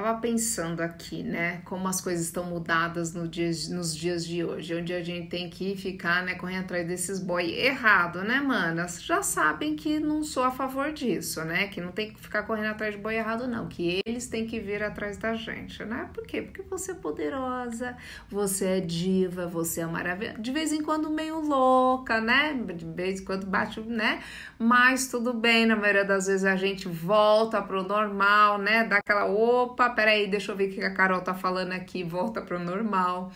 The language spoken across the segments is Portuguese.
Tava pensando aqui, né, como as coisas estão mudadas no dia, nos dias de hoje, onde a gente tem que ficar, né, correndo atrás desses boy errado, né, manas? Já sabem que não sou a favor disso, né, que não tem que ficar correndo atrás de boy errado, não, que eles têm que vir atrás da gente, né? Por quê? Porque você é poderosa, você é diva, você é maravilhosa, de vez em quando meio louca, né, de vez em quando bate, né, mas tudo bem, na maioria das vezes a gente volta pro normal, né, dá aquela opa, ah, peraí, deixa eu ver o que a Carol tá falando aqui, volta pro normal.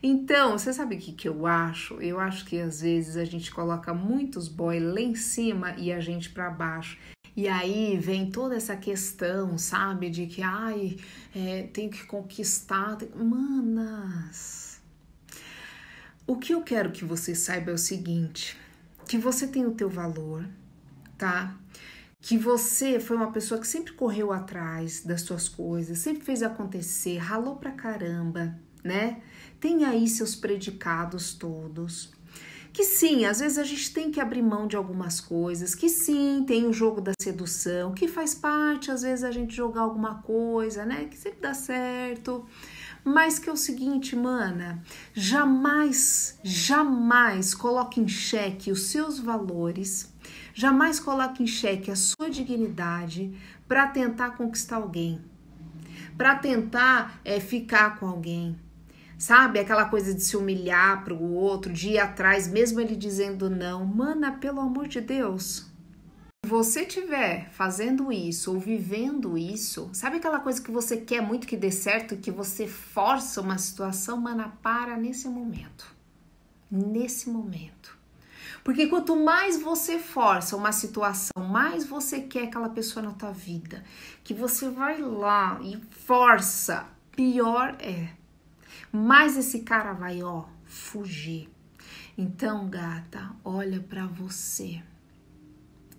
Então, você sabe o que, que eu acho? Eu acho que às vezes a gente coloca muitos boy lá em cima e a gente para baixo. E aí vem toda essa questão, sabe? De que, ai, é, tem que conquistar. Manas, o que eu quero que você saiba é o seguinte: que você tem o teu valor, tá? que você foi uma pessoa que sempre correu atrás das suas coisas, sempre fez acontecer, ralou pra caramba, né? Tem aí seus predicados todos. Que sim, às vezes a gente tem que abrir mão de algumas coisas, que sim, tem o jogo da sedução, que faz parte, às vezes, a gente jogar alguma coisa, né? Que sempre dá certo. Mas que é o seguinte, mana, jamais, jamais coloque em xeque os seus valores, jamais coloque em xeque a sua dignidade para tentar conquistar alguém, para tentar é, ficar com alguém. Sabe aquela coisa de se humilhar para o outro, de ir atrás, mesmo ele dizendo não? Mana, pelo amor de Deus, você tiver fazendo isso ou vivendo isso, sabe aquela coisa que você quer muito que dê certo, que você força uma situação, mana, para nesse momento. Nesse momento. Porque quanto mais você força uma situação, mais você quer aquela pessoa na tua vida, que você vai lá e força, pior é. Mais esse cara vai, ó, fugir. Então, gata, olha para você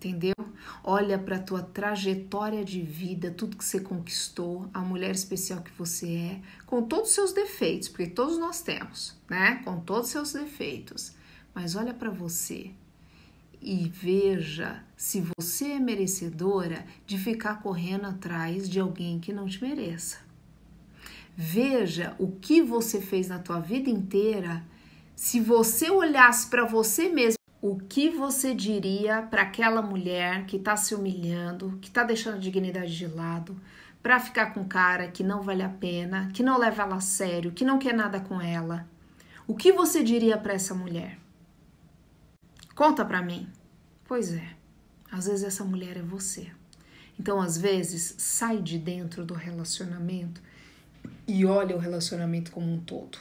entendeu? Olha para a tua trajetória de vida, tudo que você conquistou, a mulher especial que você é, com todos os seus defeitos, porque todos nós temos, né? Com todos os seus defeitos. Mas olha para você e veja se você é merecedora de ficar correndo atrás de alguém que não te mereça. Veja o que você fez na tua vida inteira. Se você olhasse para você mesmo o que você diria para aquela mulher que está se humilhando, que está deixando a dignidade de lado, para ficar com um cara que não vale a pena, que não leva ela a sério, que não quer nada com ela? O que você diria para essa mulher? Conta para mim. Pois é, às vezes essa mulher é você. Então, às vezes, sai de dentro do relacionamento e olha o relacionamento como um todo.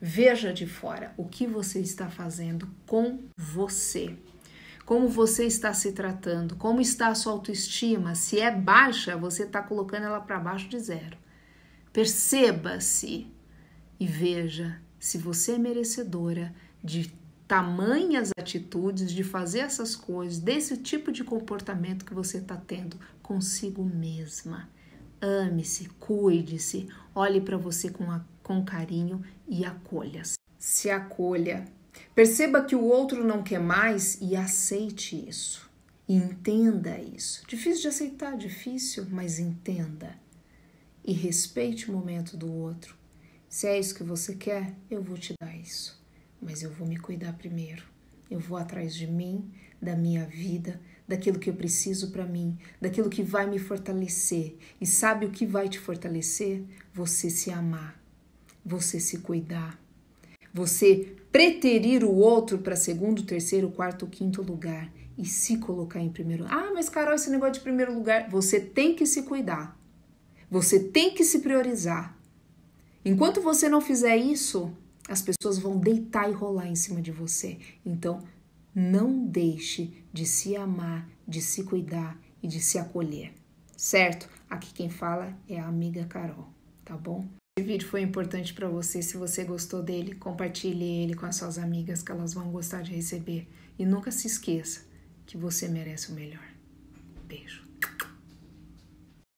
Veja de fora o que você está fazendo com você. Como você está se tratando, como está a sua autoestima. Se é baixa, você está colocando ela para baixo de zero. Perceba-se e veja se você é merecedora de tamanhas atitudes, de fazer essas coisas, desse tipo de comportamento que você está tendo consigo mesma. Ame-se, cuide-se, olhe para você com a com carinho e acolha-se. Se acolha. Perceba que o outro não quer mais e aceite isso. E entenda isso. Difícil de aceitar, difícil, mas entenda. E respeite o momento do outro. Se é isso que você quer, eu vou te dar isso. Mas eu vou me cuidar primeiro. Eu vou atrás de mim, da minha vida, daquilo que eu preciso para mim, daquilo que vai me fortalecer. E sabe o que vai te fortalecer? Você se amar você se cuidar, você preterir o outro para segundo, terceiro, quarto, quinto lugar e se colocar em primeiro Ah, mas Carol, esse negócio de primeiro lugar, você tem que se cuidar, você tem que se priorizar. Enquanto você não fizer isso, as pessoas vão deitar e rolar em cima de você. Então, não deixe de se amar, de se cuidar e de se acolher, certo? Aqui quem fala é a amiga Carol, tá bom? Esse vídeo foi importante para você. Se você gostou dele, compartilhe ele com as suas amigas que elas vão gostar de receber. E nunca se esqueça que você merece o melhor. Beijo.